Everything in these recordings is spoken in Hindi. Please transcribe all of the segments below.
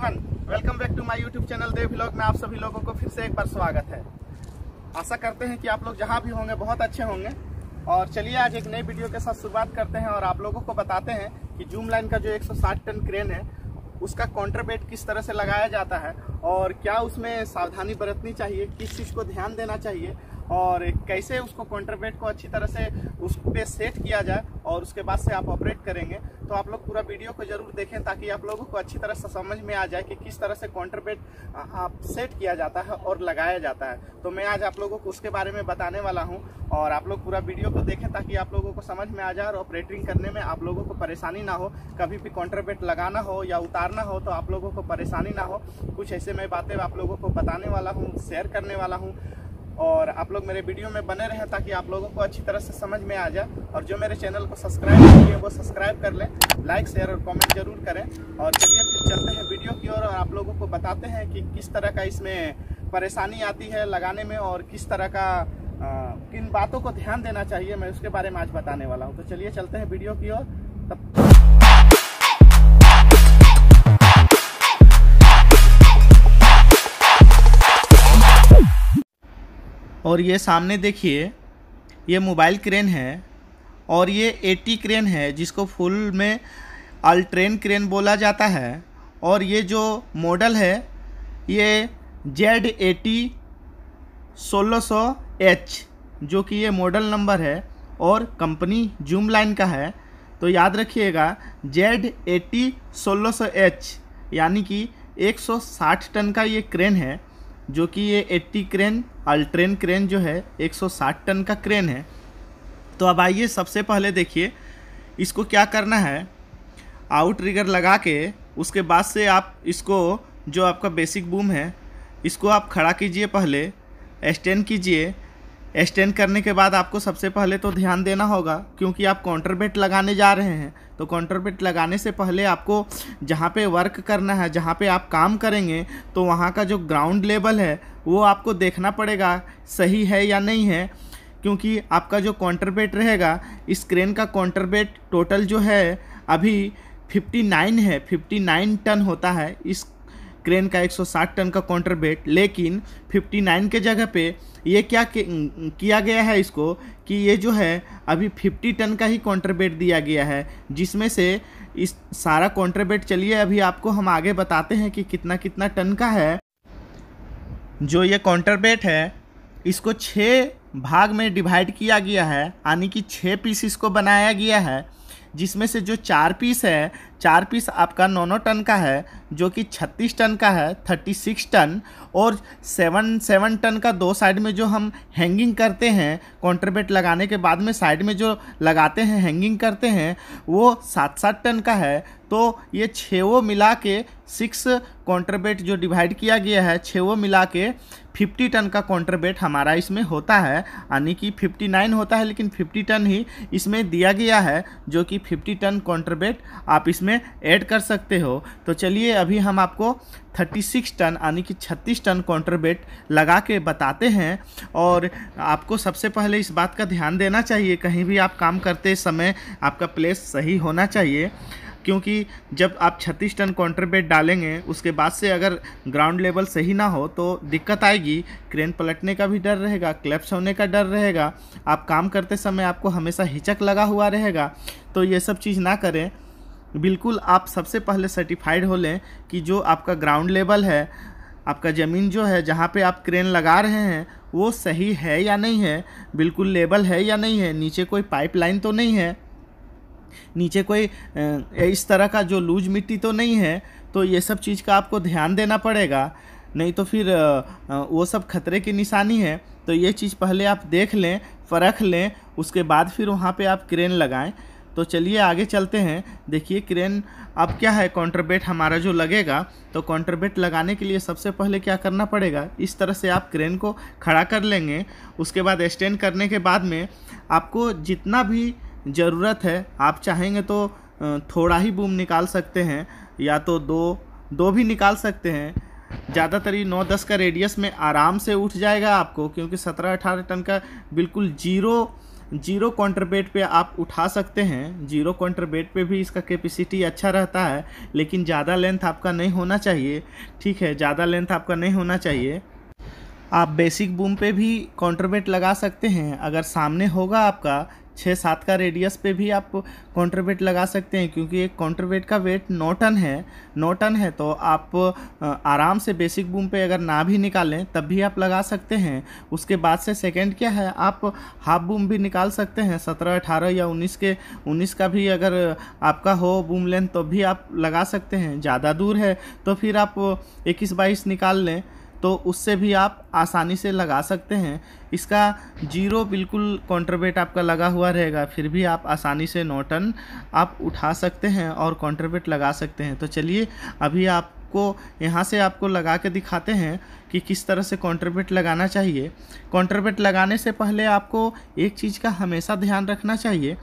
everyone welcome back to my YouTube channel Dev blog में आप सभी लोगों को फिर से एक बार स्वागत है आशा करते हैं कि आप लोग जहां भी होंगे बहुत अच्छे होंगे और चलिए आज एक नई वीडियो के साथ शुरुआत करते हैं और आप लोगों को बताते हैं कि जूम लाइन का जो 160 टन क्रेन है उसका कॉन्ट्रबेट किस तरह से लगाया जाता है और क्या उसमें सावधानी बरतनी चाहिए किस चीज़ को ध्यान देना चाहिए और कैसे उसको कॉन्ट्रवेट को अच्छी तरह से उस पर सेट किया जाए और उसके बाद से आप ऑपरेट करेंगे तो आप लोग पूरा वीडियो को जरूर देखें ताकि आप लोगों को अच्छी तरह से समझ में आ जाए कि किस तरह से कॉन्ट्रबेट आप सेट किया जाता है और लगाया जाता है तो मैं आज आप लोगों को उसके बारे में बताने वाला हूँ और आप लोग पूरा वीडियो को देखें ताकि आप लोगों को समझ में आ जाए और ऑपरेटिंग करने में आप लोगों को परेशानी ना हो कभी भी कॉन्ट्रबेट लगाना हो या उतारना हो तो आप लोगों को परेशानी ना हो कुछ ऐसे मैं बातें आप लोगों को बताने वाला हूँ शेयर करने वाला हूँ और आप लोग मेरे वीडियो में बने रहें ताकि आप लोगों को अच्छी तरह से समझ में आ जाए और जो मेरे चैनल को सब्सक्राइब नहीं किए वो सब्सक्राइब कर लें लाइक शेयर और कमेंट जरूर करें और चलिए फिर चलते हैं वीडियो की ओर और, और आप लोगों को बताते हैं कि किस तरह का इसमें परेशानी आती है लगाने में और किस तरह का आ, किन बातों को ध्यान देना चाहिए मैं उसके बारे में आज बताने वाला हूँ तो चलिए चलते हैं वीडियो की ओर तब और ये सामने देखिए ये मोबाइल क्रेन है और ये एटी क्रेन है जिसको फुल में अल्ट्रेन क्रेन बोला जाता है और ये जो मॉडल है ये जेड एटी सोलह सौ एच जो कि ये मॉडल नंबर है और कंपनी जूम लाइन का है तो याद रखिएगा जेड एटी सोलह सौ एच यानी कि 160 टन का ये क्रेन है जो कि ये 80 क्रेन अल्ट्रेन क्रेन जो है 160 टन का क्रेन है तो अब आइए सबसे पहले देखिए इसको क्या करना है आउट रिगर लगा के उसके बाद से आप इसको जो आपका बेसिक बूम है इसको आप खड़ा कीजिए पहले एक्सटेंड कीजिए एक्सटेंड करने के बाद आपको सबसे पहले तो ध्यान देना होगा क्योंकि आप काउंटर बेट लगाने जा रहे हैं तो काउंटर बेट लगाने से पहले आपको जहाँ पे वर्क करना है जहाँ पे आप काम करेंगे तो वहाँ का जो ग्राउंड लेवल है वो आपको देखना पड़ेगा सही है या नहीं है क्योंकि आपका जो काउंटर बेट रहेगा इस क्रेन का काउंटर बेट टोटल जो है अभी 59 है 59 टन होता है इस यूक्रेन का 160 टन का कॉन्ट्रबेट लेकिन 59 के जगह पे ये क्या किया गया है इसको कि ये जो है अभी 50 टन का ही कॉन्ट्रबेट दिया गया है जिसमें से इस सारा कॉन्ट्रबेट चलिए अभी आपको हम आगे बताते हैं कि कितना कितना टन का है जो ये कॉन्ट्रबेट है इसको छः भाग में डिवाइड किया गया है यानी कि छः पीस इसको बनाया गया है जिसमें से जो चार पीस है चार पीस आपका नौ नौ टन का है जो कि छत्तीस टन का है थर्टी सिक्स टन और सेवन सेवन टन का दो साइड में जो हम हैंगिंग करते हैं कॉन्ट्रबेट लगाने के बाद में साइड में जो लगाते हैं हैंगिंग करते हैं वो सात सात टन का है तो ये छो मिला के सिक्स कॉन्ट्रबेट जो डिवाइड किया गया है छो मिला के फिफ्टी टन का कॉन्ट्रबेट हमारा इसमें होता है यानी कि फिफ्टी नाइन होता है लेकिन फिफ्टी टन ही इसमें दिया गया है जो कि फिफ्टी टन कॉन्ट्रबेट आप इसमें इसमें ऐड कर सकते हो तो चलिए अभी हम आपको 36 टन यानी कि 36 टन बेट लगा के बताते हैं और आपको सबसे पहले इस बात का ध्यान देना चाहिए कहीं भी आप काम करते समय आपका प्लेस सही होना चाहिए क्योंकि जब आप 36 टन बेट डालेंगे उसके बाद से अगर ग्राउंड लेवल सही ना हो तो दिक्कत आएगी क्रेन पलटने का भी डर रहेगा क्लैप्स होने का डर रहेगा आप काम करते समय आपको हमेशा हिचक लगा हुआ रहेगा तो ये सब चीज़ ना करें बिल्कुल आप सबसे पहले सर्टिफाइड हो लें कि जो आपका ग्राउंड लेवल है आपका ज़मीन जो है जहाँ पे आप क्रेन लगा रहे हैं वो सही है या नहीं है बिल्कुल लेबल है या नहीं है नीचे कोई पाइपलाइन तो नहीं है नीचे कोई इस तरह का जो लूज मिट्टी तो नहीं है तो ये सब चीज़ का आपको ध्यान देना पड़ेगा नहीं तो फिर वो सब खतरे की निशानी है तो ये चीज़ पहले आप देख लें परख लें उसके बाद फिर वहाँ पे आप क्रेन लगाएं तो चलिए आगे चलते हैं देखिए क्रेन अब क्या है कॉन्ट्रबेट हमारा जो लगेगा तो कॉन्ट्रबेट लगाने के लिए सबसे पहले क्या करना पड़ेगा इस तरह से आप क्रेन को खड़ा कर लेंगे उसके बाद स्टैंड करने के बाद में आपको जितना भी ज़रूरत है आप चाहेंगे तो थोड़ा ही बूम निकाल सकते हैं या तो दो दो भी निकाल सकते हैं ज़्यादातर ये नौ दस का रेडियस में आराम से उठ जाएगा आपको क्योंकि सत्रह अठारह टन का बिल्कुल जीरो जीरो कॉन्ट्रबेट पे आप उठा सकते हैं जीरो कॉन्ट्रबेट पे भी इसका कैपेसिटी अच्छा रहता है लेकिन ज़्यादा लेंथ आपका नहीं होना चाहिए ठीक है ज़्यादा लेंथ आपका नहीं होना चाहिए आप बेसिक बूम पे भी कॉन्ट्रबेट लगा सकते हैं अगर सामने होगा आपका छः सात का रेडियस पे भी आप काउंटर वेट लगा सकते हैं क्योंकि एक काउंटर वेट का वेट नौ टन है नौ टन है तो आप आराम से बेसिक बूम पे अगर ना भी निकालें तब भी आप लगा सकते हैं उसके बाद से सेकेंड क्या है आप हाफ बूम भी निकाल सकते हैं सत्रह अठारह या उन्नीस के उन्नीस का भी अगर आपका हो बूम लेंथ तो भी आप लगा सकते हैं ज़्यादा दूर है तो फिर आप इक्कीस बाईस निकाल लें तो उससे भी आप आसानी से लगा सकते हैं इसका जीरो बिल्कुल कॉन्ट्रबेट आपका लगा हुआ रहेगा फिर भी आप आसानी से नोटन आप उठा सकते हैं और कॉन्ट्रबेट लगा सकते हैं तो चलिए अभी आप को यहाँ से आपको लगा के दिखाते हैं कि किस तरह से कॉन्ट्रबेट लगाना चाहिए कॉन्ट्रबेट लगाने से पहले आपको एक चीज़ का हमेशा ध्यान रखना चाहिए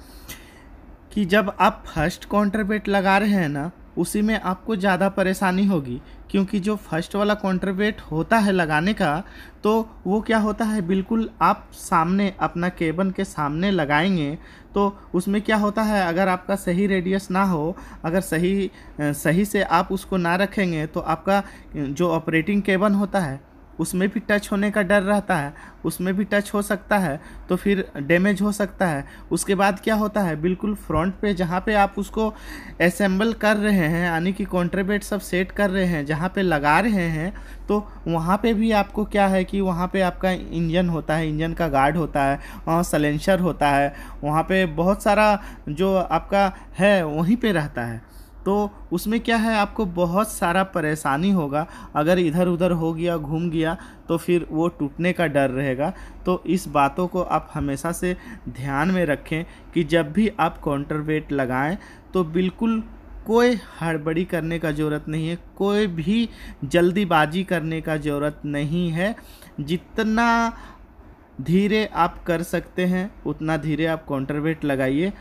कि जब आप फर्स्ट कॉन्ट्रबेट लगा रहे हैं ना उसी में आपको ज़्यादा परेशानी होगी क्योंकि जो फर्स्ट वाला कॉन्ट्रवेट होता है लगाने का तो वो क्या होता है बिल्कुल आप सामने अपना केबन के सामने लगाएंगे तो उसमें क्या होता है अगर आपका सही रेडियस ना हो अगर सही सही से आप उसको ना रखेंगे तो आपका जो ऑपरेटिंग केबन होता है उसमें भी टच होने का डर रहता है उसमें भी टच हो सकता है तो फिर डैमेज हो सकता है उसके बाद क्या होता है बिल्कुल फ्रंट पे जहाँ पे आप उसको असेंबल कर रहे हैं यानी कि कॉन्ट्रेबेट सब सेट कर रहे हैं जहाँ पे लगा रहे हैं तो वहाँ पे भी आपको क्या है कि वहाँ पे आपका इंजन होता है इंजन का गार्ड होता है वहाँ सलेंसर होता है वहाँ पर बहुत सारा जो आपका है वहीं पर रहता है तो उसमें क्या है आपको बहुत सारा परेशानी होगा अगर इधर उधर हो गया घूम गया तो फिर वो टूटने का डर रहेगा तो इस बातों को आप हमेशा से ध्यान में रखें कि जब भी आप काउंटर वेट लगाएँ तो बिल्कुल कोई हड़बड़ी करने का ज़रूरत नहीं है कोई भी जल्दीबाजी करने का ज़रूरत नहीं है जितना धीरे आप कर सकते हैं उतना धीरे आप काउंटर वेट लगाइए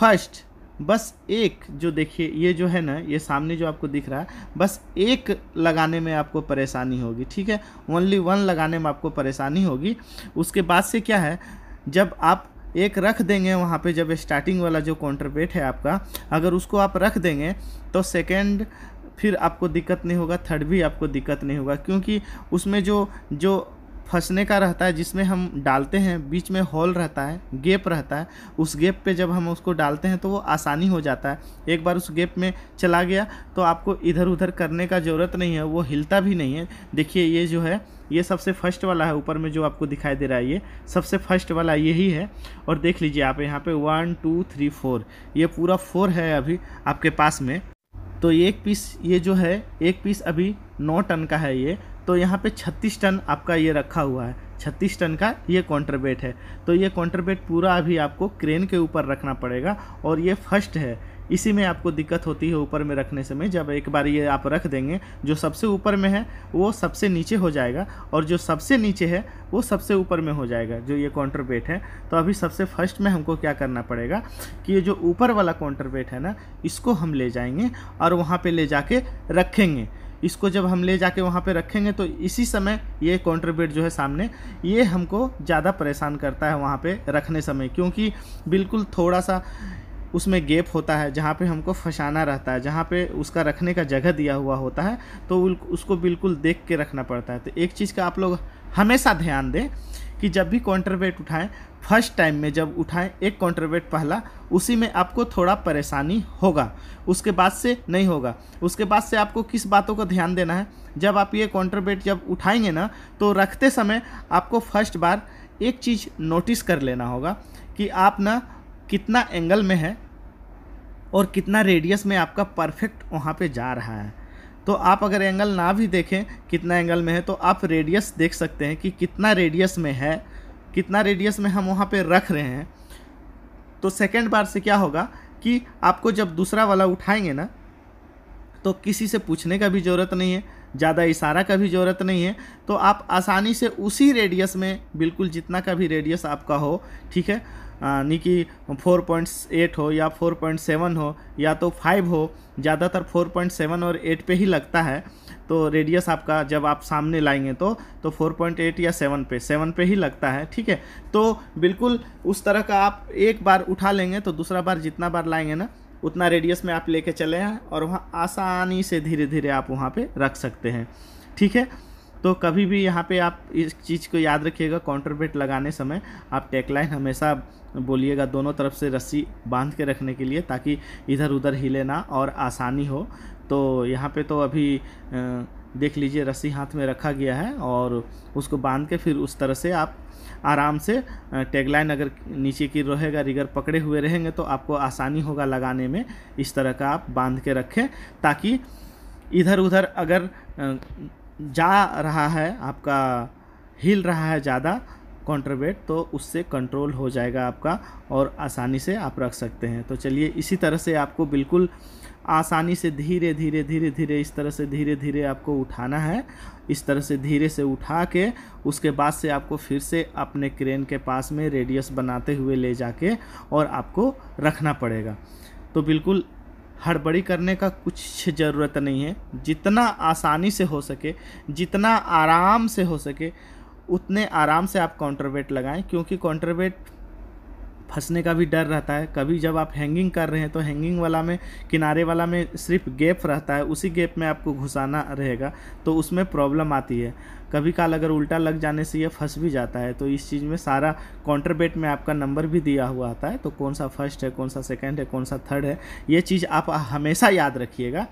फर्स्ट बस एक जो देखिए ये जो है ना ये सामने जो आपको दिख रहा है बस एक लगाने में आपको परेशानी होगी ठीक है ओनली वन लगाने में आपको परेशानी होगी उसके बाद से क्या है जब आप एक रख देंगे वहाँ पे जब स्टार्टिंग वाला जो कॉन्ट्रपेट है आपका अगर उसको आप रख देंगे तो सेकेंड फिर आपको दिक्कत नहीं होगा थर्ड भी आपको दिक्कत नहीं होगा क्योंकि उसमें जो जो फंसने का रहता है जिसमें हम डालते हैं बीच में होल रहता है गेप रहता है उस गेप पे जब हम उसको डालते हैं तो वो आसानी हो जाता है एक बार उस गेप में चला गया तो आपको इधर उधर करने का ज़रूरत नहीं है वो हिलता भी नहीं है देखिए ये जो है ये सबसे फर्स्ट वाला है ऊपर में जो आपको दिखाई दे रहा है ये सबसे फर्स्ट वाला यही है और देख लीजिए आप यहाँ पर वन टू थ्री फोर ये पूरा फोर है अभी आपके पास में तो एक पीस ये जो है एक पीस अभी नौ टन का है ये तो यहाँ पे 36 टन आपका ये रखा हुआ है 36 टन का ये कॉन्ट्रबेट है तो ये कॉन्ट्रबेट पूरा अभी आपको क्रेन के ऊपर रखना पड़ेगा और ये फर्स्ट है इसी में आपको दिक्कत होती है ऊपर में रखने समय जब एक बार ये आप रख देंगे जो सबसे ऊपर में है वो सबसे नीचे हो जाएगा और जो सबसे नीचे है वो सबसे ऊपर में हो जाएगा जो ये कॉन्ट्रबेट है तो अभी सबसे फर्स्ट में हमको क्या करना पड़ेगा कि ये जो ऊपर वाला कॉन्ट्रबेट है ना इसको हम ले जाएंगे और वहाँ पर ले जा रखेंगे इसको जब हम ले जाके वहाँ पे रखेंगे तो इसी समय ये कॉन्ट्रीब्यूट जो है सामने ये हमको ज़्यादा परेशान करता है वहाँ पे रखने समय क्योंकि बिल्कुल थोड़ा सा उसमें गेप होता है जहाँ पे हमको फंसाना रहता है जहाँ पे उसका रखने का जगह दिया हुआ होता है तो उसको बिल्कुल देख के रखना पड़ता है तो एक चीज़ का आप लोग हमेशा ध्यान दें कि जब भी काउंटर वेट उठाएं फर्स्ट टाइम में जब उठाएं एक काउंटर वेट पहला उसी में आपको थोड़ा परेशानी होगा उसके बाद से नहीं होगा उसके बाद से आपको किस बातों का ध्यान देना है जब आप ये काउंटर वेट जब उठाएंगे ना तो रखते समय आपको फर्स्ट बार एक चीज़ नोटिस कर लेना होगा कि आप ना कितना एंगल में है और कितना रेडियस में आपका परफेक्ट वहाँ पर जा रहा है तो आप अगर एंगल ना भी देखें कितना एंगल में है तो आप रेडियस देख सकते हैं कि कितना रेडियस में है कितना रेडियस में हम वहाँ पे रख रहे हैं तो सेकंड बार से क्या होगा कि आपको जब दूसरा वाला उठाएंगे ना तो किसी से पूछने का भी ज़रूरत नहीं है ज़्यादा इशारा का भी ज़रूरत नहीं है तो आप आसानी से उसी रेडियस में बिल्कुल जितना का भी रेडियस आपका हो ठीक है यानी कि 4.8 हो या 4.7 हो या तो 5 हो ज़्यादातर 4.7 और 8 पे ही लगता है तो रेडियस आपका जब आप सामने लाएंगे तो तो 4.8 या 7 पे 7 पे ही लगता है ठीक है तो बिल्कुल उस तरह का आप एक बार उठा लेंगे तो दूसरा बार जितना बार लाएंगे ना उतना रेडियस में आप लेके चले हैं और वहाँ आसानी से धीरे धीरे आप वहाँ पे रख सकते हैं ठीक है तो कभी भी यहाँ पे आप इस चीज़ को याद रखिएगा काउंटर बेट लगाने समय आप टेकलाइन हमेशा बोलिएगा दोनों तरफ से रस्सी बांध के रखने के लिए ताकि इधर उधर हिले ना और आसानी हो तो यहाँ पे तो अभी देख लीजिए रस्सी हाथ में रखा गया है और उसको बांध के फिर उस तरह से आप आराम से टैगलाइन अगर नीचे की रहेगा रिगर पकड़े हुए रहेंगे तो आपको आसानी होगा लगाने में इस तरह का आप बांध के रखें ताकि इधर उधर अगर जा रहा है आपका हिल रहा है ज़्यादा कॉन्ट्रबेट तो उससे कंट्रोल हो जाएगा आपका और आसानी से आप रख सकते हैं तो चलिए इसी तरह से आपको बिल्कुल आसानी से धीरे धीरे धीरे धीरे इस तरह से धीरे धीरे आपको उठाना है इस तरह से धीरे से उठा के उसके बाद से आपको फिर से अपने क्रेन के पास में रेडियस बनाते हुए ले जाके और आपको रखना पड़ेगा तो बिल्कुल हड़बड़ी करने का कुछ ज़रूरत नहीं है जितना आसानी से हो सके जितना आराम से हो सके उतने आराम से आप काउंटर वेट लगाएं क्योंकि काउंटर वेट फंसने का भी डर रहता है कभी जब आप हैंगिंग कर रहे हैं तो हैंगिंग वाला में किनारे वाला में सिर्फ गैप रहता है उसी गैप में आपको घुसाना रहेगा तो उसमें प्रॉब्लम आती है कभी काल अगर उल्टा लग जाने से ये फंस भी जाता है तो इस चीज़ में सारा बेट में आपका नंबर भी दिया हुआ आता है तो कौन सा फर्स्ट है कौन सा सेकेंड है कौन सा थर्ड है ये चीज़ आप हमेशा याद रखिएगा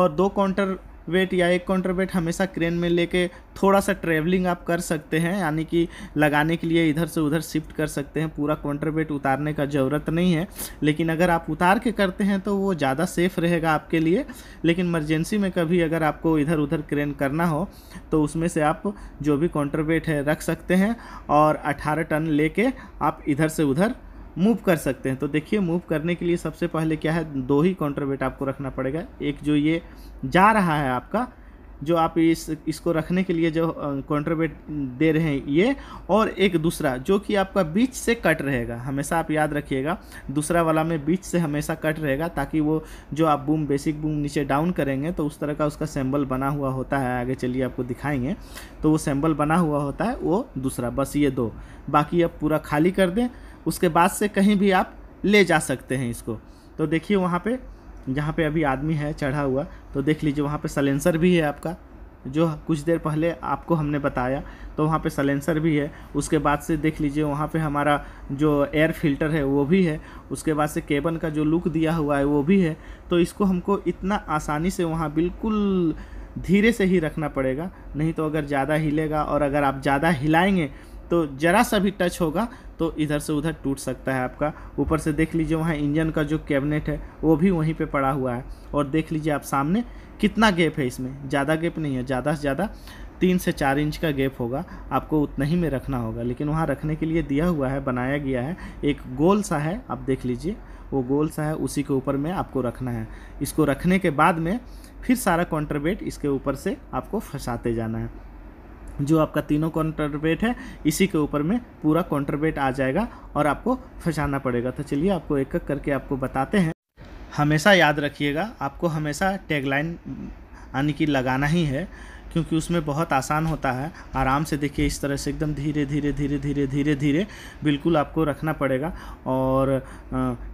और दो काउंटर वेट या एक काउंटर वेट हमेशा क्रेन में लेके थोड़ा सा ट्रेवलिंग आप कर सकते हैं यानी कि लगाने के लिए इधर से उधर शिफ्ट कर सकते हैं पूरा काउंटर वेट उतारने का ज़रूरत नहीं है लेकिन अगर आप उतार के करते हैं तो वो ज़्यादा सेफ रहेगा आपके लिए लेकिन इमरजेंसी में कभी अगर आपको इधर उधर क्रेन करना हो तो उसमें से आप जो भी काउंटर वेट है रख सकते हैं और अठारह टन ले आप इधर से उधर मूव कर सकते हैं तो देखिए मूव करने के लिए सबसे पहले क्या है दो ही काउंटर वेट आपको रखना पड़ेगा एक जो ये जा रहा है आपका जो आप इस इसको रखने के लिए जो काउंटर वेट दे रहे हैं ये और एक दूसरा जो कि आपका बीच से कट रहेगा हमेशा आप याद रखिएगा दूसरा वाला में बीच से हमेशा कट रहेगा ताकि वो जो आप बूम बेसिक बूम नीचे डाउन करेंगे तो उस तरह का उसका सैम्बल बना हुआ होता है आगे चलिए आपको दिखाएंगे तो वो सैम्बल बना हुआ होता है वो दूसरा बस ये दो बाकी आप पूरा खाली कर दें उसके बाद से कहीं भी आप ले जा सकते हैं इसको तो देखिए वहाँ पे जहाँ पे अभी आदमी है चढ़ा हुआ तो देख लीजिए वहाँ पे सलेंसर भी है आपका जो कुछ देर पहले आपको हमने बताया तो वहाँ पे सलेंसर भी है उसके बाद से देख लीजिए वहाँ पे हमारा जो एयर फिल्टर है वो भी है उसके बाद से केबन का जो लुक दिया हुआ है वो भी है तो इसको हमको इतना आसानी से वहाँ बिल्कुल धीरे से ही रखना पड़ेगा नहीं तो अगर ज़्यादा हिलेगा और अगर आप ज़्यादा हिलाएंगे तो ज़रा सा भी टच होगा तो इधर से उधर टूट सकता है आपका ऊपर से देख लीजिए वहाँ इंजन का जो कैबिनेट है वो भी वहीं पर पड़ा हुआ है और देख लीजिए आप सामने कितना गैप है इसमें ज़्यादा गैप नहीं है ज़्यादा से ज़्यादा तीन से चार इंच का गैप होगा आपको उतना ही में रखना होगा लेकिन वहाँ रखने के लिए दिया हुआ है बनाया गया है एक गोल सा है आप देख लीजिए वो गोल सा है उसी के ऊपर में आपको रखना है इसको रखने के बाद में फिर सारा कॉन्ट्रबेट इसके ऊपर से आपको फंसाते जाना है जो आपका तीनों कॉन्ट्रबेट है इसी के ऊपर में पूरा कॉन्ट्रबेट आ जाएगा और आपको फंसाना पड़ेगा तो चलिए आपको एक एक करके आपको बताते हैं हमेशा याद रखिएगा आपको हमेशा टैगलाइन यानी कि लगाना ही है क्योंकि उसमें बहुत आसान होता है आराम से देखिए इस तरह से एकदम धीरे धीरे धीरे धीरे धीरे धीरे बिल्कुल आपको रखना पड़ेगा और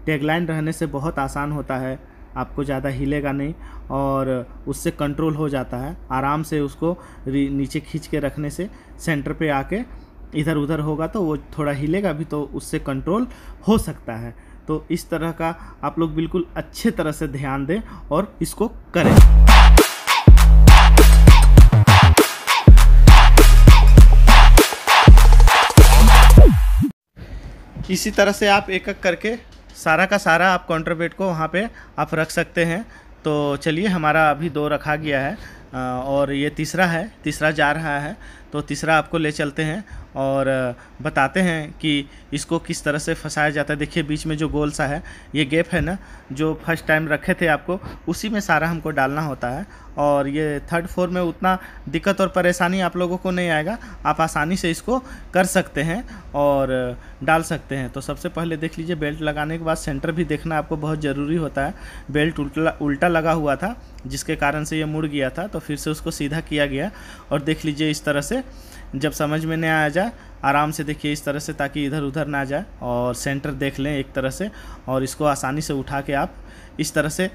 टैगलाइन रहने से बहुत आसान होता है आपको ज़्यादा हिलेगा नहीं और उससे कंट्रोल हो जाता है आराम से उसको नीचे खींच के रखने से सेंटर पे आके इधर उधर होगा तो वो थोड़ा हिलेगा भी तो उससे कंट्रोल हो सकता है तो इस तरह का आप लोग बिल्कुल अच्छे तरह से ध्यान दें और इसको करें इसी तरह से आप एक एक करके सारा का सारा आप काउंटरवेट को वहाँ पे आप रख सकते हैं तो चलिए हमारा अभी दो रखा गया है और ये तीसरा है तीसरा जा रहा है तो तीसरा आपको ले चलते हैं और बताते हैं कि इसको किस तरह से फंसाया जाता है देखिए बीच में जो गोल सा है ये गैप है ना जो फर्स्ट टाइम रखे थे आपको उसी में सारा हमको डालना होता है और ये थर्ड फोर में उतना दिक्कत और परेशानी आप लोगों को नहीं आएगा आप आसानी से इसको कर सकते हैं और डाल सकते हैं तो सबसे पहले देख लीजिए बेल्ट लगाने के बाद सेंटर भी देखना आपको बहुत ज़रूरी होता है बेल्ट उल्टा उल्टा लगा हुआ था जिसके कारण से ये मुड़ गया था तो फिर से उसको सीधा किया गया और देख लीजिए इस तरह से जब समझ में नहीं आ जाए आराम से देखिए इस तरह से ताकि इधर उधर ना जाए और सेंटर देख लें एक तरह से और इसको आसानी से उठा के आप इस तरह से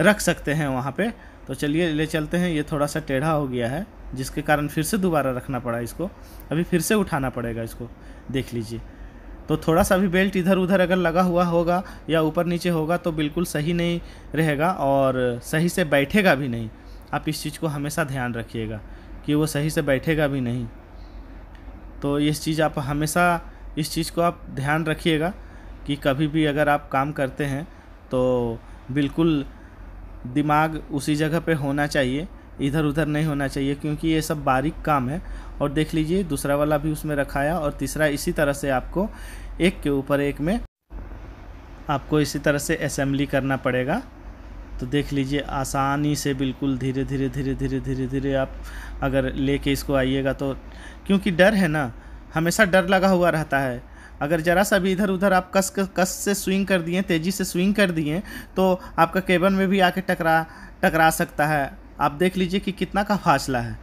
रख सकते हैं वहाँ पे तो चलिए ले चलते हैं ये थोड़ा सा टेढ़ा हो गया है जिसके कारण फिर से दोबारा रखना पड़ा इसको अभी फिर से उठाना पड़ेगा इसको देख लीजिए तो थोड़ा सा भी बेल्ट इधर उधर अगर लगा हुआ होगा या ऊपर नीचे होगा तो बिल्कुल सही नहीं रहेगा और सही से बैठेगा भी नहीं आप इस चीज़ को हमेशा ध्यान रखिएगा कि वो सही से बैठेगा भी नहीं तो ये चीज़ आप हमेशा इस चीज़ को आप ध्यान रखिएगा कि कभी भी अगर आप काम करते हैं तो बिल्कुल दिमाग उसी जगह पे होना चाहिए इधर उधर नहीं होना चाहिए क्योंकि ये सब बारीक काम है और देख लीजिए दूसरा वाला भी उसमें रखाया और तीसरा इसी तरह से आपको एक के ऊपर एक में आपको इसी तरह से असेंबली करना पड़ेगा तो देख लीजिए आसानी से बिल्कुल धीरे धीरे धीरे धीरे धीरे धीरे आप अगर लेके इसको आइएगा तो क्योंकि डर है ना हमेशा डर लगा हुआ रहता है अगर ज़रा सा भी इधर उधर आप कस कस से स्विंग कर दिए तेज़ी से स्विंग कर दिए तो आपका केबन में भी आके टकरा टकरा सकता है आप देख लीजिए कि कितना का फासला है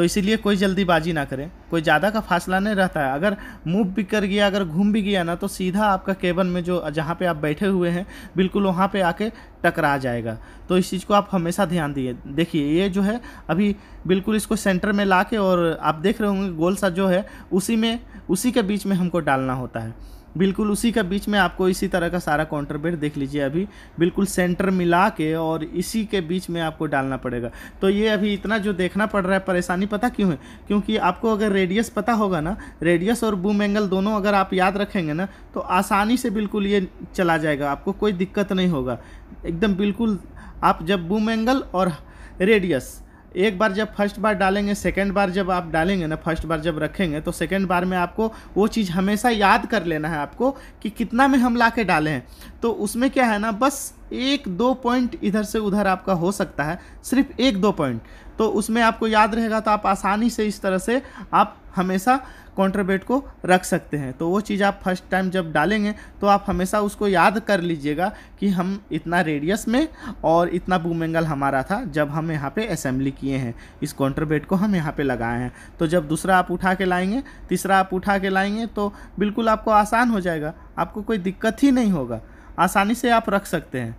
तो इसीलिए कोई जल्दीबाजी ना करें कोई ज़्यादा का फासला नहीं रहता है अगर मूव भी कर गया अगर घूम भी गया ना तो सीधा आपका केबन में जो जहाँ पे आप बैठे हुए हैं बिल्कुल वहाँ पे आके टकरा जाएगा तो इस चीज़ को आप हमेशा ध्यान दिए देखिए ये जो है अभी बिल्कुल इसको सेंटर में ला के और आप देख रहे होंगे गोल सा जो है उसी में उसी के बीच में हमको डालना होता है बिल्कुल उसी का बीच में आपको इसी तरह का सारा काउंटर देख लीजिए अभी बिल्कुल सेंटर मिला के और इसी के बीच में आपको डालना पड़ेगा तो ये अभी इतना जो देखना पड़ रहा है परेशानी पता क्यों है क्योंकि आपको अगर रेडियस पता होगा ना रेडियस और बूम एंगल दोनों अगर आप याद रखेंगे ना तो आसानी से बिल्कुल ये चला जाएगा आपको कोई दिक्कत नहीं होगा एकदम बिल्कुल आप जब बूम एंगल और रेडियस एक बार जब फर्स्ट बार डालेंगे सेकेंड बार जब आप डालेंगे ना फर्स्ट बार जब रखेंगे तो सेकेंड बार में आपको वो चीज़ हमेशा याद कर लेना है आपको कि कितना में हम ला के डालें हैं तो उसमें क्या है ना बस एक दो पॉइंट इधर से उधर आपका हो सकता है सिर्फ एक दो पॉइंट तो उसमें आपको याद रहेगा तो आप आसानी से इस तरह से आप हमेशा कॉन्ट्रबेट को रख सकते हैं तो वो चीज़ आप फर्स्ट टाइम जब डालेंगे तो आप हमेशा उसको याद कर लीजिएगा कि हम इतना रेडियस में और इतना बूम एंगल हमारा था जब हम यहाँ पे असेंबली किए हैं इस कॉन्ट्रबेट को हम यहाँ पे लगाए हैं तो जब दूसरा आप उठा के लाएंगे तीसरा आप उठा के लाएंगे तो बिल्कुल आपको आसान हो जाएगा आपको कोई दिक्कत ही नहीं होगा आसानी से आप रख सकते हैं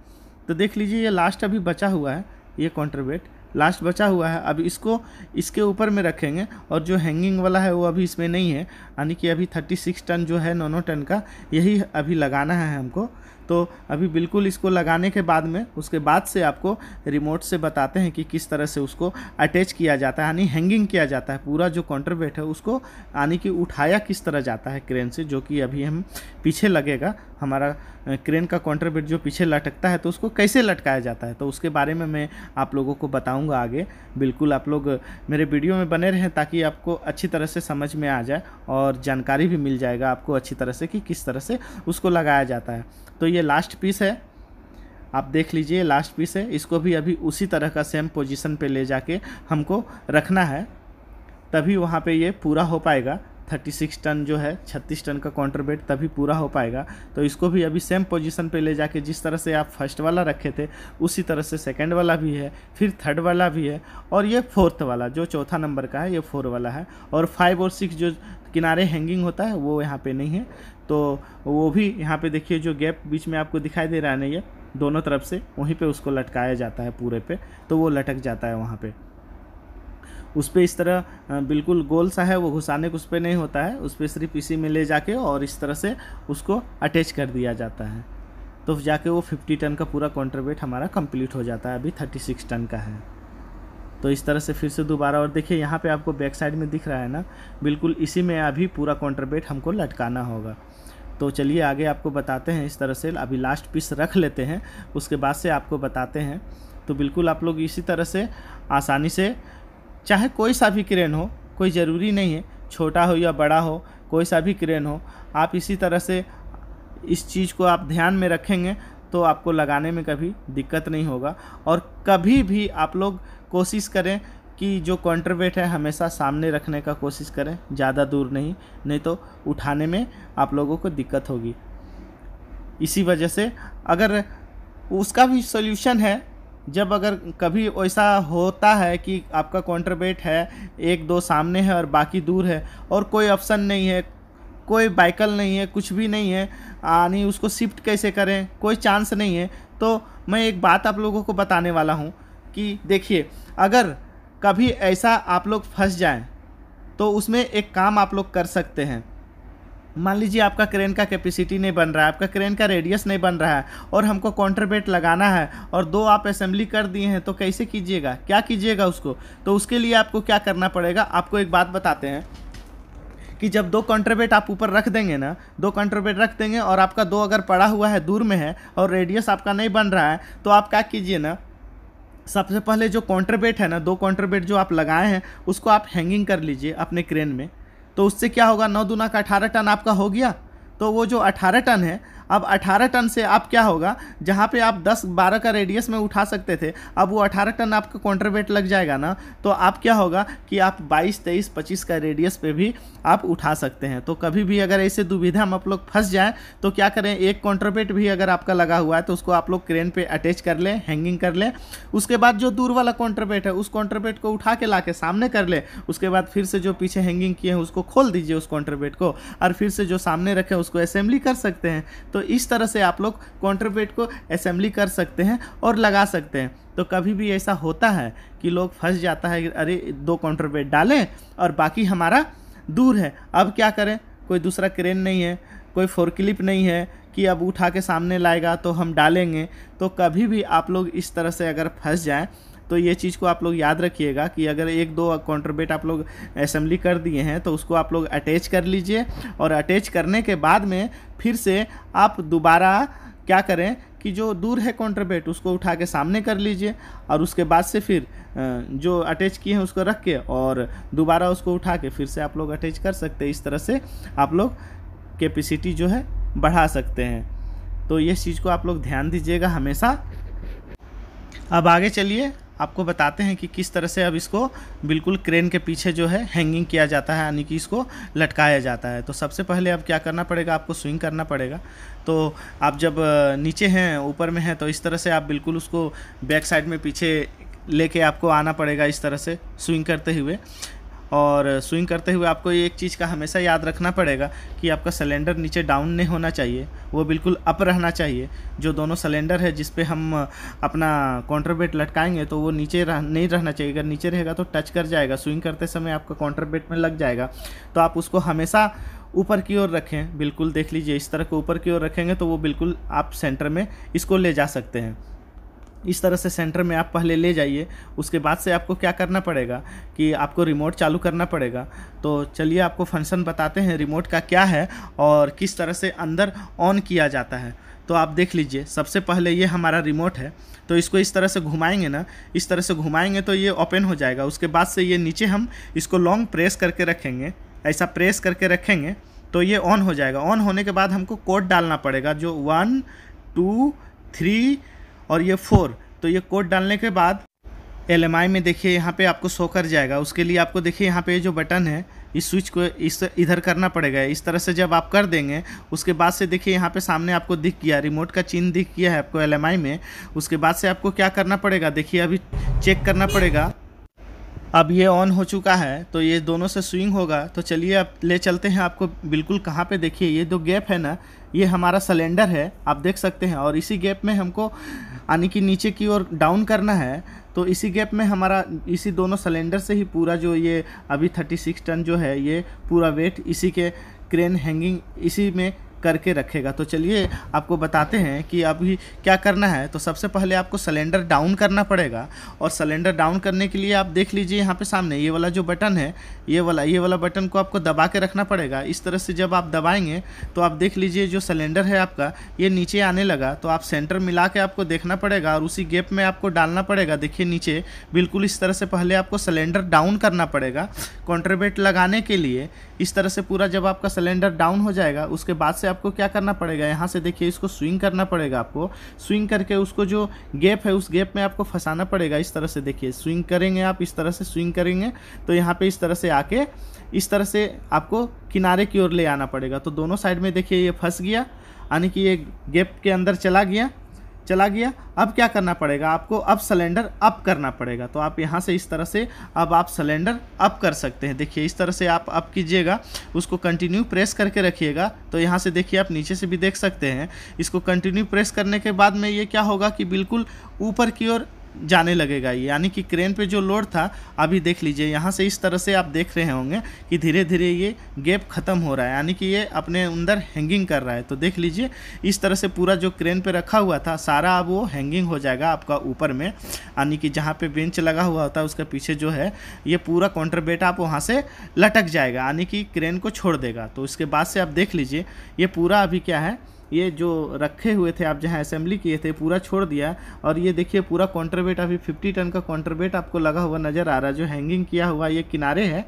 तो देख लीजिए ये लास्ट अभी बचा हुआ है ये कॉन्ट्रबेट लास्ट बचा हुआ है अब इसको इसके ऊपर में रखेंगे और जो हैंगिंग वाला है वो अभी इसमें नहीं है यानी कि अभी थर्टी सिक्स टन जो है नोनो टन का यही अभी लगाना है हमको तो अभी बिल्कुल इसको लगाने के बाद में उसके बाद से आपको रिमोट से बताते हैं कि किस तरह से उसको अटैच किया जाता है यानी हैंगिंग किया जाता है पूरा जो बेट है उसको यानी कि उठाया किस तरह जाता है क्रेन से जो कि अभी हम पीछे लगेगा हमारा क्रेन का कॉन्ट्रवेट जो पीछे लटकता है तो उसको कैसे लटकाया जाता है तो उसके बारे में मैं आप लोगों को बताऊँगा आगे बिल्कुल आप लोग मेरे वीडियो में बने रहें ताकि आपको अच्छी तरह से समझ में आ जाए और जानकारी भी मिल जाएगा आपको अच्छी तरह से कि किस तरह से उसको लगाया जाता है तो ये लास्ट पीस है आप देख लीजिए लास्ट पीस है इसको भी अभी उसी तरह का सेम पोजीशन पे ले जाके हमको रखना है तभी वहाँ पे ये पूरा हो पाएगा थर्टी सिक्स टन जो है छत्तीस टन का कॉन्ट्रबेट तभी पूरा हो पाएगा तो इसको भी अभी सेम पोजीशन पे ले जाके जिस तरह से आप फर्स्ट वाला रखे थे उसी तरह से सेकंड वाला भी है फिर थर्ड वाला भी है और ये फोर्थ वाला जो चौथा नंबर का है ये फोर वाला है और फाइव और सिक्स जो किनारे हैंगिंग होता है वो यहाँ पर नहीं है तो वो भी यहाँ पर देखिए जो गैप बीच में आपको दिखाई दे रहा है ना ये दोनों तरफ से वहीं पर उसको लटकाया जाता है पूरे पर तो वो लटक जाता है वहाँ पर उस पर इस तरह बिल्कुल गोल सा है वो घुसाने को उस पर नहीं होता है उस पर सिर्फ इसी में ले जाके और इस तरह से उसको अटैच कर दिया जाता है तो जाके वो फिफ्टी टन का पूरा कॉन्ट्रवेट हमारा कंप्लीट हो जाता है अभी थर्टी सिक्स टन का है तो इस तरह से फिर से दोबारा और देखिए यहाँ पे आपको बैक साइड में दिख रहा है ना बिल्कुल इसी में अभी पूरा कॉन्ट्रबेट हमको लटकाना होगा तो चलिए आगे आपको बताते हैं इस तरह से अभी लास्ट पीस रख लेते हैं उसके बाद से आपको बताते हैं तो बिल्कुल आप लोग इसी तरह से आसानी से चाहे कोई सा भी क्रेन हो कोई ज़रूरी नहीं है छोटा हो या बड़ा हो कोई सा भी क्रेन हो आप इसी तरह से इस चीज़ को आप ध्यान में रखेंगे तो आपको लगाने में कभी दिक्कत नहीं होगा और कभी भी आप लोग कोशिश करें कि जो कॉन्ट्रवेट है हमेशा सामने रखने का कोशिश करें ज़्यादा दूर नहीं नहीं तो उठाने में आप लोगों को दिक्कत होगी इसी वजह से अगर उसका भी सोल्यूशन है जब अगर कभी ऐसा होता है कि आपका कॉन्ट्रबेट है एक दो सामने है और बाकी दूर है और कोई ऑप्शन नहीं है कोई बाइकल नहीं है कुछ भी नहीं है यानी उसको शिफ्ट कैसे करें कोई चांस नहीं है तो मैं एक बात आप लोगों को बताने वाला हूँ कि देखिए अगर कभी ऐसा आप लोग फंस जाएं तो उसमें एक काम आप लोग कर सकते हैं मान लीजिए आपका क्रेन का कैपेसिटी नहीं बन रहा है आपका क्रेन का रेडियस नहीं बन रहा है और हमको कॉन्ट्रबेट लगाना है और दो आप असेंबली कर दिए हैं तो कैसे कीजिएगा क्या कीजिएगा उसको तो उसके लिए आपको क्या करना पड़ेगा आपको एक बात बताते हैं कि जब दो कॉन्ट्रबेट आप ऊपर रख देंगे ना दो कॉन्ट्रबेट रख देंगे और आपका दो अगर पड़ा हुआ है दूर में है और रेडियस आपका नहीं बन रहा है तो आप क्या कीजिए ना सबसे पहले जो कॉन्ट्रबेट है ना दो कॉन्ट्रबेट जो आप लगाए हैं उसको आप हैंगिंग कर लीजिए अपने क्रेन में तो उससे क्या होगा नौ दुना का अठारह टन आपका हो गया तो वो जो अठारह टन है अब 18 टन से आप क्या होगा जहाँ पे आप 10-12 का रेडियस में उठा सकते थे अब वो 18 टन आपका वेट लग जाएगा ना तो आप क्या होगा कि आप 22 23 25 का रेडियस पे भी आप उठा सकते हैं तो कभी भी अगर ऐसे दुविधा में आप लोग फंस जाएँ तो क्या करें एक वेट भी अगर आपका लगा हुआ है तो उसको आप लोग क्रेन पर अटैच कर लें हैंगिंग कर लें उसके बाद जो दूर वाला वेट है उस वेट को उठा के ला के सामने कर लें उसके बाद फिर से जो पीछे हैंगिंग किए हैं उसको खोल दीजिए उस वेट को और फिर से जो सामने रखे उसको असेंबली कर सकते हैं तो तो इस तरह से आप लोग कॉन्ट्रवेट को असेंबली कर सकते हैं और लगा सकते हैं तो कभी भी ऐसा होता है कि लोग फंस जाता है अरे दो कॉन्ट्रवेट डालें और बाकी हमारा दूर है अब क्या करें कोई दूसरा क्रेन नहीं है कोई फोरक्लिप नहीं है कि अब उठा के सामने लाएगा तो हम डालेंगे तो कभी भी आप लोग इस तरह से अगर फंस जाएँ तो ये चीज़ को आप लोग याद रखिएगा कि अगर एक दो कॉन्ट्रबेट आप लोग असेंबली कर दिए हैं तो उसको आप लोग अटैच कर लीजिए और अटैच करने के बाद में फिर से आप दोबारा क्या करें कि जो दूर है कॉन्ट्रबेट उसको उठा के सामने कर लीजिए और उसके बाद से फिर जो अटैच किए हैं उसको रख के और दोबारा उसको उठा के फिर से आप लोग अटैच कर सकते हैं इस तरह से आप लोग कैपेसिटी जो है बढ़ा सकते हैं तो ये चीज़ को आप लोग ध्यान दीजिएगा हमेशा अब आगे चलिए आपको बताते हैं कि किस तरह से अब इसको बिल्कुल क्रेन के पीछे जो है हैंगिंग किया जाता है यानी कि इसको लटकाया जाता है तो सबसे पहले अब क्या करना पड़ेगा आपको स्विंग करना पड़ेगा तो आप जब नीचे हैं ऊपर में हैं तो इस तरह से आप बिल्कुल उसको बैक साइड में पीछे लेके आपको आना पड़ेगा इस तरह से स्विंग करते हुए और स्विंग करते हुए आपको एक चीज़ का हमेशा याद रखना पड़ेगा कि आपका सिलेंडर नीचे डाउन नहीं होना चाहिए वो बिल्कुल अप रहना चाहिए जो दोनों सिलेंडर है जिस पे हम अपना काउंटर बेट लटकाएंगे तो वो नीचे रह नहीं रहना चाहिए अगर नीचे रहेगा तो टच कर जाएगा स्विंग करते समय आपका काउंटर बेट में लग जाएगा तो आप उसको हमेशा ऊपर की ओर रखें बिल्कुल देख लीजिए इस तरह को ऊपर की ओर रखेंगे तो वो बिल्कुल आप सेंटर में इसको ले जा सकते हैं इस तरह से सेंटर में आप पहले ले जाइए उसके बाद से आपको क्या करना पड़ेगा कि आपको रिमोट चालू करना पड़ेगा तो चलिए आपको फंक्शन बताते हैं रिमोट का क्या है और किस तरह से अंदर ऑन किया जाता है तो आप देख लीजिए सबसे पहले ये हमारा रिमोट है तो इसको इस तरह से घुमाएंगे ना इस तरह से घुमाएंगे तो ये ओपन हो जाएगा उसके बाद से ये नीचे हम इसको लॉन्ग प्रेस करके रखेंगे ऐसा प्रेस करके रखेंगे तो ये ऑन हो जाएगा ऑन होने के बाद हमको कोड डालना पड़ेगा जो वन टू थ्री और ये फोर तो ये कोड डालने के बाद एल में देखिए यहाँ पे आपको शो कर जाएगा उसके लिए आपको देखिए यहाँ पे जो बटन है इस स्विच को इस इधर करना पड़ेगा इस तरह से जब आप कर देंगे उसके बाद से देखिए यहाँ पे सामने आपको दिख गया रिमोट का चिन्ह दिख गया है आपको एल में उसके बाद से आपको क्या करना पड़ेगा देखिए अभी चेक करना पड़ेगा अब ये ऑन हो चुका है तो ये दोनों से स्विंग होगा तो चलिए अब ले चलते हैं आपको बिल्कुल कहाँ पे देखिए ये दो गैप है ना ये हमारा सिलेंडर है आप देख सकते हैं और इसी गैप में हमको यानी कि नीचे की ओर डाउन करना है तो इसी गैप में हमारा इसी दोनों सिलेंडर से ही पूरा जो ये अभी 36 टन जो है ये पूरा वेट इसी के क्रेन हैंगिंग इसी में करके रखेगा तो चलिए आपको बताते हैं कि अभी क्या करना है तो सबसे पहले आपको सिलेंडर डाउन करना पड़ेगा और सिलेंडर डाउन करने के लिए आप देख लीजिए यहाँ पे सामने ये वाला जो बटन है ये वाला ये वाला बटन को आपको दबा के रखना पड़ेगा इस तरह से जब आप दबाएंगे तो आप देख लीजिए जो सिलेंडर है आपका ये नीचे आने लगा तो आप सेंटर मिला के आपको देखना पड़ेगा और उसी गेप में आपको डालना पड़ेगा देखिए नीचे बिल्कुल इस तरह से पहले आपको सिलेंडर डाउन करना पड़ेगा कॉन्ट्रेबेट लगाने के लिए इस तरह से पूरा जब आपका सिलेंडर डाउन हो जाएगा उसके बाद से आपको क्या करना पड़ेगा यहाँ से देखिए इसको स्विंग करना पड़ेगा आपको स्विंग करके उसको जो गैप है उस गैप में आपको फंसाना पड़ेगा इस तरह से देखिए स्विंग करेंगे आप इस तरह से स्विंग करेंगे तो यहाँ पर इस तरह से आके इस तरह से आपको किनारे की ओर ले आना पड़ेगा तो दोनों साइड में देखिए ये फंस गया यानी कि ये गैप के अंदर चला गया चला गया अब क्या करना पड़ेगा आपको अब सिलेंडर अप करना पड़ेगा तो आप यहाँ से इस तरह से अब आप सिलेंडर अप कर सकते हैं देखिए इस तरह से आप अप कीजिएगा उसको कंटिन्यू प्रेस करके रखिएगा तो यहाँ से देखिए आप नीचे से भी देख सकते हैं इसको कंटिन्यू प्रेस करने के बाद में ये क्या होगा कि बिल्कुल ऊपर की ओर जाने लगेगा ये यानी कि क्रेन पे जो लोड था अभी देख लीजिए यहाँ से इस तरह से आप देख रहे होंगे कि धीरे धीरे ये गैप ख़त्म हो रहा है यानी कि ये अपने अंदर हैंगिंग कर रहा है तो देख लीजिए इस तरह से पूरा जो क्रेन पे रखा हुआ था सारा अब वो हैंगिंग हो जाएगा आपका ऊपर में यानी कि जहाँ पे बेंच लगा हुआ होता है उसके पीछे जो है ये पूरा बेट आप वहाँ से लटक जाएगा यानी कि क्रेन को छोड़ देगा तो उसके बाद से आप देख लीजिए ये पूरा अभी क्या है ये जो रखे हुए थे आप जहाँ असेंबली किए थे पूरा छोड़ दिया और ये देखिए पूरा कॉन्ट्रबेट अभी फिफ्टी टन का कॉन्ट्रबेट आपको लगा हुआ नज़र आ रहा है जो हैंगिंग किया हुआ ये किनारे है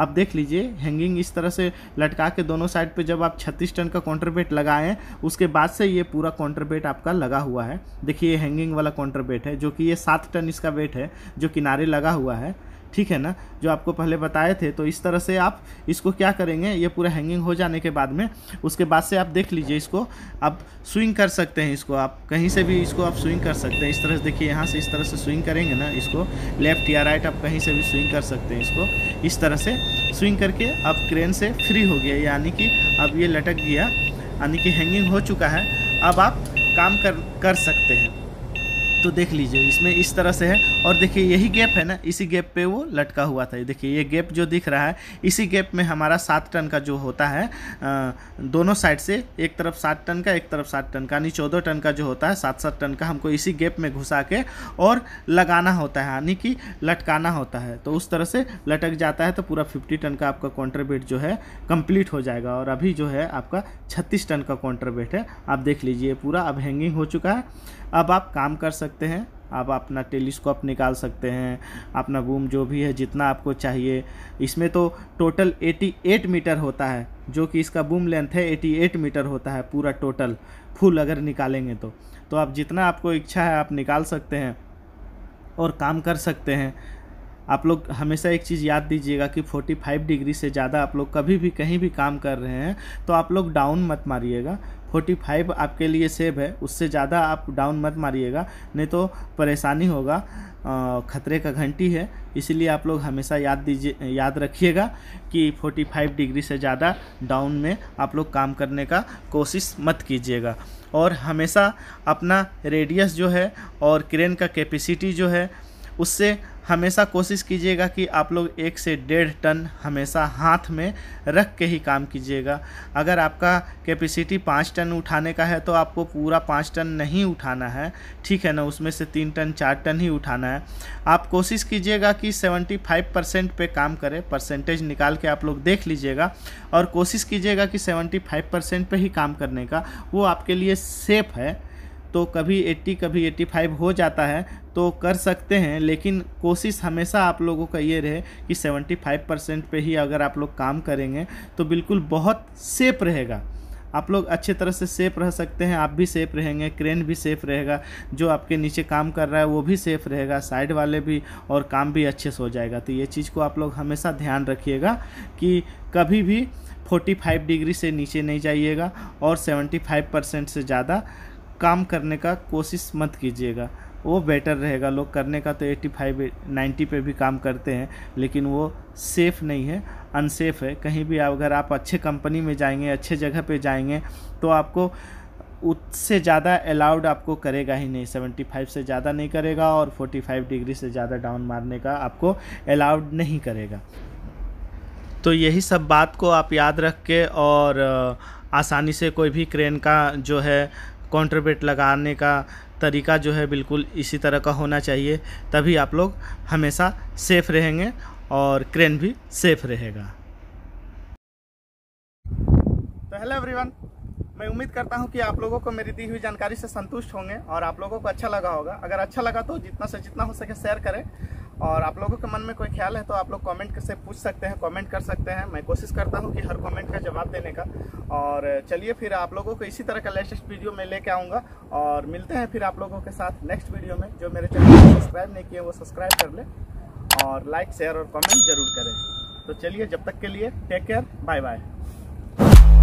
आप देख लीजिए हैंगिंग इस तरह से लटका के दोनों साइड पे जब आप 36 टन का कॉन्ट्रबेट लगाएं उसके बाद से ये पूरा कॉन्ट्रबेट आपका लगा हुआ है देखिए ये हैंगिंग वाला कॉन्ट्रबेट है जो कि ये सात टन इसका वेट है जो किनारे लगा हुआ है ठीक है ना जो आपको पहले बताए थे तो इस तरह से आप इसको क्या करेंगे ये पूरा हैंगिंग हो जाने के बाद में उसके बाद से आप देख लीजिए इसको आप स्विंग कर सकते हैं इसको आप कहीं से भी इसको आप स्विंग कर सकते हैं इस तरह से देखिए यहाँ से इस तरह से स्विंग करेंगे ना इसको लेफ्ट या राइट आप कहीं से भी स्विंग कर सकते हैं इसको इस तरह से स्विंग करके अब क्रेन से फ्री हो गया यानी कि अब ये लटक गया यानी कि हैंगिंग हो चुका है अब आप काम कर कर सकते हैं तो देख लीजिए इसमें इस तरह से है और देखिए यही गैप है ना इसी गैप पे वो लटका हुआ था देखिए ये गैप जो दिख रहा है इसी गैप में हमारा सात टन का जो होता है दोनों साइड से एक तरफ सात टन का एक तरफ सात टन का यानी चौदह टन का जो होता है सात सात टन का हमको इसी गैप में घुसा के और लगाना होता है यानी कि लटकाना होता है तो उस तरह से लटक जाता है तो पूरा फिफ्टी टन का आपका कॉन्ट्रबेट जो है कंप्लीट हो जाएगा और अभी जो है आपका छत्तीस टन का कॉन्ट्रबेट है आप देख लीजिए पूरा अब हैंगिंग हो चुका है अब आप काम कर सकते हैं आप अपना टेलीस्कोप निकाल सकते हैं अपना बूम जो भी है जितना आपको चाहिए इसमें तो टोटल 88 मीटर होता है जो कि इसका बूम लेंथ है 88 मीटर होता है पूरा टोटल फुल अगर निकालेंगे तो तो आप जितना आपको इच्छा है आप निकाल सकते हैं और काम कर सकते हैं आप लोग हमेशा एक चीज़ याद दीजिएगा कि 45 डिग्री से ज़्यादा आप लोग कभी भी कहीं भी काम कर रहे हैं तो आप लोग डाउन मत मारिएगा 45 आपके लिए सेफ है उससे ज़्यादा आप डाउन मत मारिएगा नहीं तो परेशानी होगा ख़तरे का घंटी है इसलिए आप लोग हमेशा याद दीजिए याद रखिएगा कि 45 डिग्री से ज़्यादा डाउन में आप लोग काम करने का कोशिश मत कीजिएगा और हमेशा अपना रेडियस जो है और क्रेन का कैपेसिटी जो है उससे हमेशा कोशिश कीजिएगा कि आप लोग एक से डेढ़ टन हमेशा हाथ में रख के ही काम कीजिएगा अगर आपका कैपेसिटी पाँच टन उठाने का है तो आपको पूरा पाँच टन नहीं उठाना है ठीक है ना उसमें से तीन टन चार टन ही उठाना है आप कोशिश कीजिएगा कि सेवेंटी फाइव परसेंट पर काम करें परसेंटेज निकाल के आप लोग देख लीजिएगा और कोशिश कीजिएगा कि सेवेंटी फाइव परसेंट पर ही काम करने का वो आपके लिए सेफ़ है तो कभी एट्टी कभी एट्टी फाइव हो जाता है तो कर सकते हैं लेकिन कोशिश हमेशा आप लोगों का ये रहे कि सेवेंटी फाइव परसेंट पर ही अगर आप लोग काम करेंगे तो बिल्कुल बहुत सेफ रहेगा आप लोग अच्छे तरह से सेफ रह सकते हैं आप भी सेफ रहेंगे क्रेन भी सेफ रहेगा जो आपके नीचे काम कर रहा है वो भी सेफ रहेगा साइड वाले भी और काम भी अच्छे से हो जाएगा तो ये चीज़ को आप लोग हमेशा ध्यान रखिएगा कि कभी भी 45 डिग्री से नीचे नहीं जाइएगा और 75 परसेंट से ज़्यादा काम करने का कोशिश मत कीजिएगा वो बेटर रहेगा लोग करने का तो 85 नाइन्टी पर भी काम करते हैं लेकिन वो सेफ़ नहीं है अनसेफ़ है कहीं भी अगर आप अच्छे कंपनी में जाएंगे अच्छे जगह पे जाएंगे तो आपको उससे ज़्यादा अलाउड आपको करेगा ही नहीं 75 से ज़्यादा नहीं करेगा और 45 डिग्री से ज़्यादा डाउन मारने का आपको अलाउड नहीं करेगा तो यही सब बात को आप याद रख के और आसानी से कोई भी क्रेन का जो है बेट लगाने का तरीका जो है बिल्कुल इसी तरह का होना चाहिए तभी आप लोग हमेशा सेफ़ रहेंगे और क्रेन भी सेफ़ रहेगा तो हेलो एवरीवन मैं उम्मीद करता हूं कि आप लोगों को मेरी दी हुई जानकारी से संतुष्ट होंगे और आप लोगों को अच्छा लगा होगा अगर अच्छा लगा तो जितना से जितना हो सके शेयर करें और आप लोगों के मन में कोई ख्याल है तो आप लोग कमेंट से पूछ सकते हैं कमेंट कर सकते हैं मैं कोशिश करता हूँ कि हर कमेंट का जवाब देने का और चलिए फिर आप लोगों को इसी तरह का लेटेस्ट वीडियो मैं लेके आऊँगा और मिलते हैं फिर आप लोगों के साथ नेक्स्ट वीडियो में जो मेरे चैनल को सब्सक्राइब नहीं किए वो सब्सक्राइब कर लें और लाइक शेयर और कॉमेंट जरूर करें तो चलिए जब तक के लिए टेक केयर बाय बाय